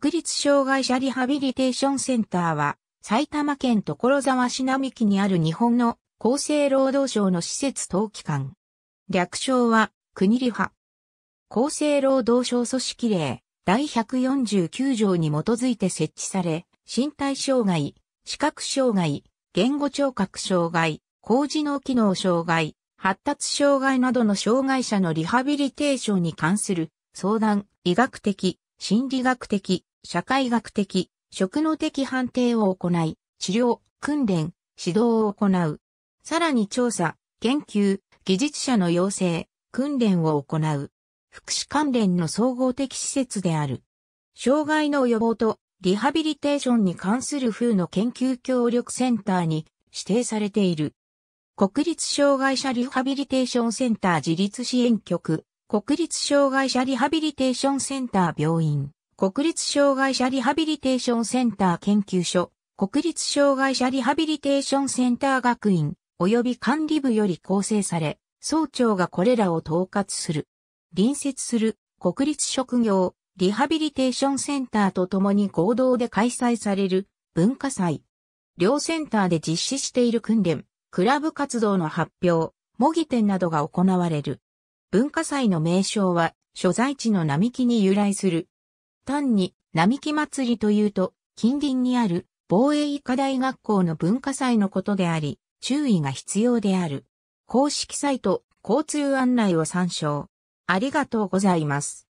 国立障害者リハビリテーションセンターは、埼玉県所沢市並木にある日本の厚生労働省の施設等機関。略称は、国リハ。厚生労働省組織令、第149条に基づいて設置され、身体障害、視覚障害、言語聴覚障害、高次脳機能障害、発達障害などの障害者のリハビリテーションに関する相談、医学的、心理学的、社会学的、職能的判定を行い、治療、訓練、指導を行う。さらに調査、研究、技術者の養成、訓練を行う。福祉関連の総合的施設である。障害の予防とリハビリテーションに関する風の研究協力センターに指定されている。国立障害者リハビリテーションセンター自立支援局国立障害者リハビリテーションセンター病院、国立障害者リハビリテーションセンター研究所、国立障害者リハビリテーションセンター学院、及び管理部より構成され、総長がこれらを統括する。隣接する国立職業リハビリテーションセンターと共に合同で開催される文化祭。両センターで実施している訓練、クラブ活動の発表、模擬店などが行われる。文化祭の名称は、所在地の並木に由来する。単に、並木祭りというと、近隣にある防衛医科大学校の文化祭のことであり、注意が必要である。公式サイト、交通案内を参照。ありがとうございます。